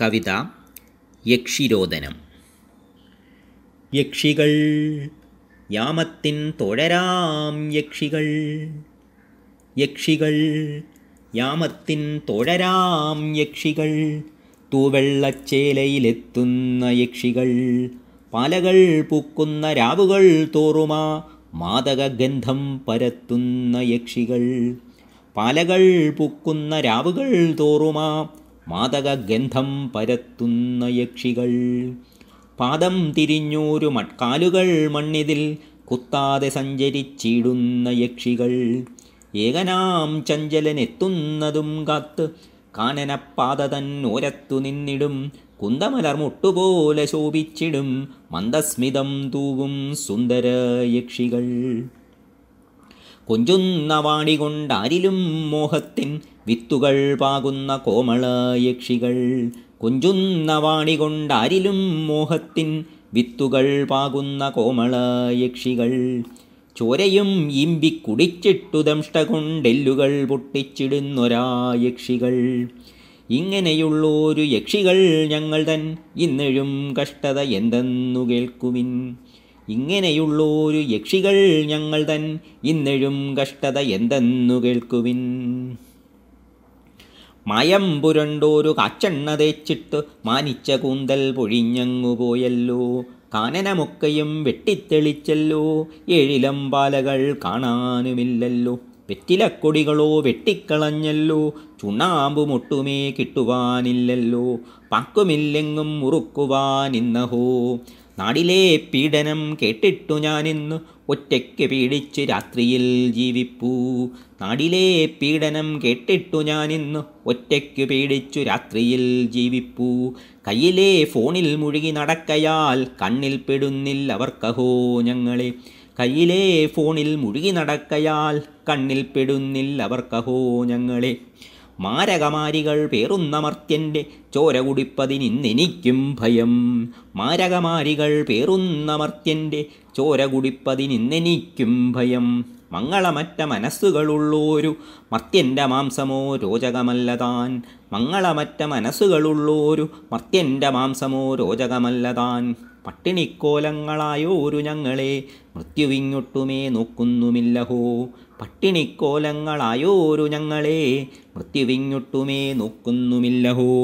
കവിത യക്ഷിരോദനം യക്ഷികൾ യാമത്തിൻ തോഴരാം യക്ഷികൾ യക്ഷികൾ യാമത്തിൻ തോഴരാം യക്ഷികൾ തൂവെള്ളച്ചേലയിലെത്തുന്ന യക്ഷികൾ പാലകൾ പൂക്കുന്ന രാവുകൾ തോറുമാ മാതകഗന്ധം പരത്തുന്ന യക്ഷികൾ പാലകൾ പൂക്കുന്ന രാവുകൾ തോറുമാ മാതകഗന്ധം പരത്തുന്ന യക്ഷികൾ പാദം തിരിഞ്ഞൂരു മട്കാലുകൾ മണ്ണിതിൽ കുത്താതെ സഞ്ചരിച്ചിടുന്ന യക്ഷികൾ ഏകനാം ചഞ്ചലനെത്തുന്നതും കാത്ത് കാനനപ്പാത ഓരത്തു നിന്നിടും കുന്തമലർ മുട്ടുപോലെ ശോഭിച്ചിടും മന്ദസ്മിതം തൂവും സുന്ദര യക്ഷികൾ കൊഞ്ചുന്ന വാണികൊണ്ടാരിലും മോഹത്തിൻ വിത്തുകൾ പാകുന്ന കോമള യക്ഷികൾ കൊഞ്ചുന്ന വാണികൊണ്ടാരിലും മോഹത്തിൻ വിത്തുകൾ പാകുന്ന കോമള യക്ഷികൾ ചോരയും ഇമ്പി കുടിച്ചിട്ടു ദംഷ്ട കൊണ്ടെല്ലുകൾ പൊട്ടിച്ചിടുന്നൊരാ യക്ഷികൾ ഇങ്ങനെയുള്ളൊരു യക്ഷികൾ ഞങ്ങൾ തൻ ഇന്നഴും കഷ്ടത എന്തെന്നു കേൾക്കുവിൻ ഇങ്ങനെയുള്ളൊരു യക്ഷികൾ ഞങ്ങൾ തൻ ഇന്നെഴും കഷ്ടത എന്തെന്നു കേൾക്കുവിൻ മയം പുരണ്ടോരു കാച്ചെണ്ണ തേച്ചിട്ട് മാനിച്ച കൂന്തൽ പൊഴിഞ്ഞങ്ങു പോയല്ലോ കാനനമൊക്കെയും വെട്ടിത്തെളിച്ചല്ലോ ഏഴിലം പാലകൾ കാണാനുമില്ലല്ലോ വെറ്റിലക്കൊടികളോ വെട്ടിക്കളഞ്ഞല്ലോ മുട്ടുമേ കിട്ടുവാനില്ലല്ലോ പക്കുമില്ലെങ്ങും മുറുക്കുവാനിന്നഹോ നാടിലെ പീഡനം കേട്ടിട്ടു ഞാനിന്ന് ഒറ്റയ്ക്ക് പീഡിച്ച് രാത്രിയിൽ ജീവിപ്പൂ നാടിലെ പീഡനം കേട്ടിട്ടു ഞാനിന്ന് ഒറ്റയ്ക്ക് പീഡിച്ചു രാത്രിയിൽ ജീവിപ്പൂ കയ്യിലെ ഫോണിൽ മുഴുകി നടക്കയാൽ കണ്ണിൽ പെടുന്നില്ല അവർക്കഹോ ഞങ്ങളെ കയ്യിലേ ഫോണിൽ മുഴുകി നടക്കയാൽ കണ്ണിൽ അവർക്കഹോ ഞങ്ങളെ മാരകമാരികൾ പേറുന്ന മർത്യൻ്റെ ചോര കുടിപ്പതിനിന്നെനിക്കും ഭയം മാരകമാരികൾ പേറുന്ന മർത്യൻ്റെ ചോര കുടിപ്പതിനിന്നെനിക്കും ഭയം മംഗളമറ്റ മനസ്സുകളുള്ളോരു മർത്യൻ്റെ മാംസമോ രോചകമല്ലതാൻ മംഗളമറ്റ മനസ്സുകളുള്ളോരു മർത്യൻ്റെ മാംസമോ രോചകമല്ലതാൻ ഒരു ഞങ്ങളെ മൃത്യുവിങ്ങൊട്ടുമേ നോക്കുന്നുമില്ലഹോ ഒരു ഞങ്ങളെ മൃത്യുവിങ്ങൊട്ടുമേ നോക്കുന്നുമില്ലഹോ